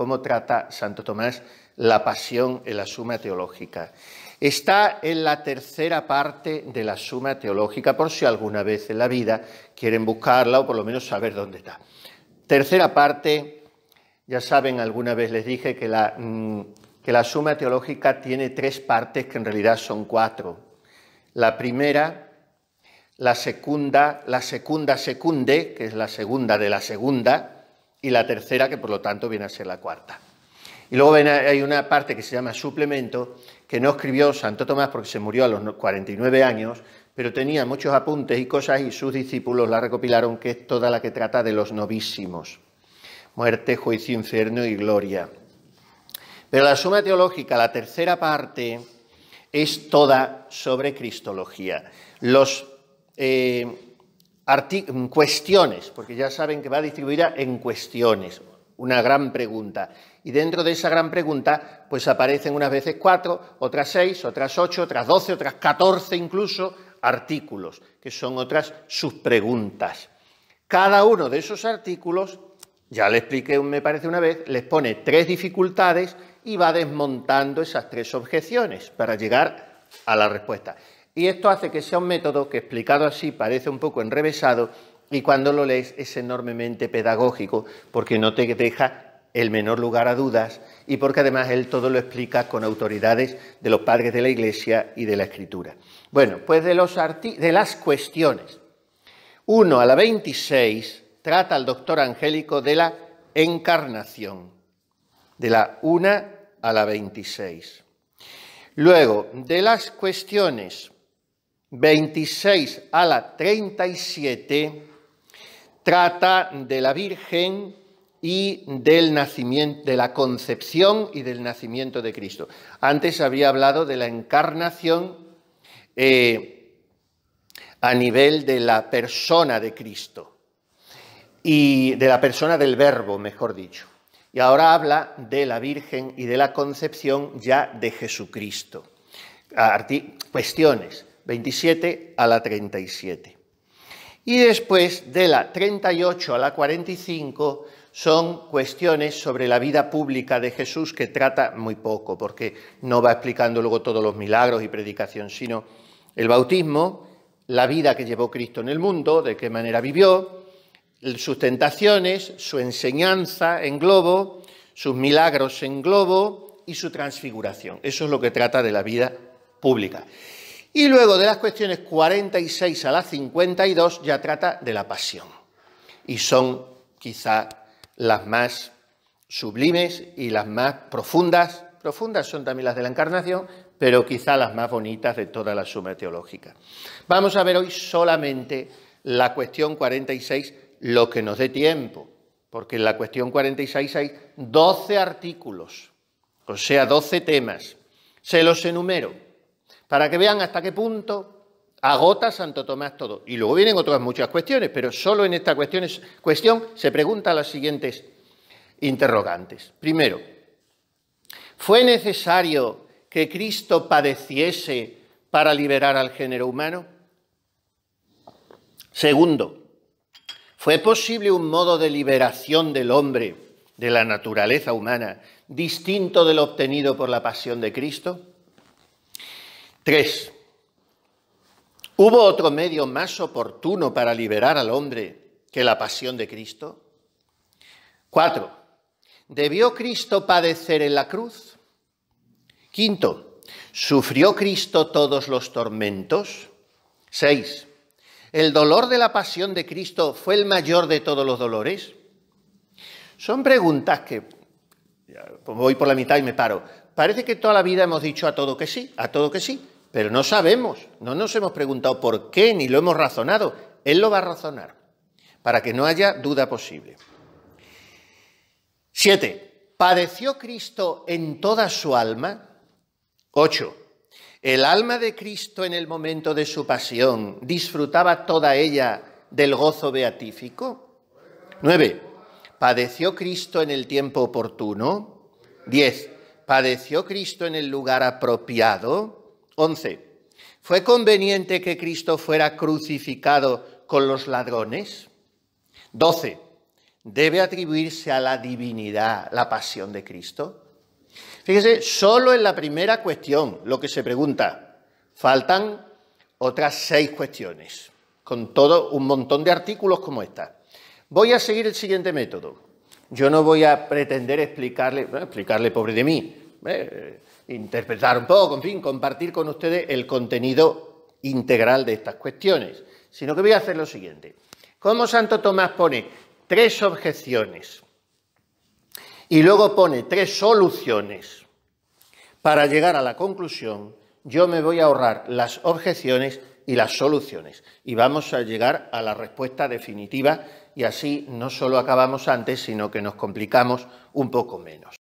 cómo trata Santo Tomás la pasión en la Suma Teológica. Está en la tercera parte de la Suma Teológica, por si alguna vez en la vida quieren buscarla o por lo menos saber dónde está. Tercera parte, ya saben, alguna vez les dije que la, mm, que la Suma Teológica tiene tres partes que en realidad son cuatro. La primera, la segunda, la segunda secunde, que es la segunda de la segunda, y la tercera, que por lo tanto viene a ser la cuarta. Y luego hay una parte que se llama suplemento, que no escribió Santo Tomás porque se murió a los 49 años, pero tenía muchos apuntes y cosas y sus discípulos la recopilaron, que es toda la que trata de los novísimos, muerte, juicio, infierno y gloria. Pero la suma teológica, la tercera parte, es toda sobre Cristología. Los eh, cuestiones, porque ya saben que va distribuida en cuestiones, una gran pregunta. Y dentro de esa gran pregunta, pues aparecen unas veces cuatro, otras seis, otras ocho, otras doce, otras catorce incluso artículos, que son otras subpreguntas. Cada uno de esos artículos, ya le expliqué, me parece una vez, les pone tres dificultades y va desmontando esas tres objeciones para llegar a la respuesta. Y esto hace que sea un método que explicado así parece un poco enrevesado y cuando lo lees es enormemente pedagógico porque no te deja el menor lugar a dudas y porque además él todo lo explica con autoridades de los padres de la Iglesia y de la Escritura. Bueno, pues de, los de las cuestiones 1 a la 26 trata el doctor Angélico de la encarnación, de la 1 a la 26. Luego, de las cuestiones 26 a la 37 trata de la Virgen y del nacimiento, de la concepción y del nacimiento de Cristo. Antes había hablado de la encarnación eh, a nivel de la persona de Cristo y de la persona del Verbo, mejor dicho. Y ahora habla de la Virgen y de la concepción ya de Jesucristo. cuestiones 27 a la 37. Y después, de la 38 a la 45, son cuestiones sobre la vida pública de Jesús que trata muy poco, porque no va explicando luego todos los milagros y predicación, sino el bautismo, la vida que llevó Cristo en el mundo, de qué manera vivió, sus tentaciones, su enseñanza en globo, sus milagros en globo y su transfiguración. Eso es lo que trata de la vida pública. Y luego de las cuestiones 46 a las 52 ya trata de la pasión. Y son quizá las más sublimes y las más profundas. Profundas son también las de la encarnación, pero quizá las más bonitas de toda la suma teológica. Vamos a ver hoy solamente la cuestión 46, lo que nos dé tiempo, porque en la cuestión 46 hay 12 artículos, o sea, 12 temas. Se los enumero para que vean hasta qué punto agota Santo Tomás todo. Y luego vienen otras muchas cuestiones, pero solo en esta cuestión, se preguntan las siguientes interrogantes. Primero, ¿fue necesario que Cristo padeciese para liberar al género humano? Segundo, ¿fue posible un modo de liberación del hombre, de la naturaleza humana, distinto del obtenido por la pasión de Cristo? 3. ¿hubo otro medio más oportuno para liberar al hombre que la pasión de Cristo? 4. ¿debió Cristo padecer en la cruz? 5. ¿sufrió Cristo todos los tormentos? 6. ¿el dolor de la pasión de Cristo fue el mayor de todos los dolores? Son preguntas que voy por la mitad y me paro parece que toda la vida hemos dicho a todo que sí, a todo que sí, pero no sabemos, no nos hemos preguntado por qué, ni lo hemos razonado. Él lo va a razonar, para que no haya duda posible. Siete, ¿padeció Cristo en toda su alma? Ocho, ¿el alma de Cristo en el momento de su pasión disfrutaba toda ella del gozo beatífico? Nueve, ¿padeció Cristo en el tiempo oportuno? Diez, ¿Padeció Cristo en el lugar apropiado? 11. ¿Fue conveniente que Cristo fuera crucificado con los ladrones? 12. ¿Debe atribuirse a la divinidad la pasión de Cristo? Fíjese, solo en la primera cuestión lo que se pregunta. Faltan otras seis cuestiones, con todo un montón de artículos como esta. Voy a seguir el siguiente método. Yo no voy a pretender explicarle, bueno, explicarle pobre de mí, eh, interpretar un poco, en fin, compartir con ustedes el contenido integral de estas cuestiones, sino que voy a hacer lo siguiente. Como Santo Tomás pone tres objeciones y luego pone tres soluciones para llegar a la conclusión, yo me voy a ahorrar las objeciones y las soluciones y vamos a llegar a la respuesta definitiva y así no solo acabamos antes, sino que nos complicamos un poco menos.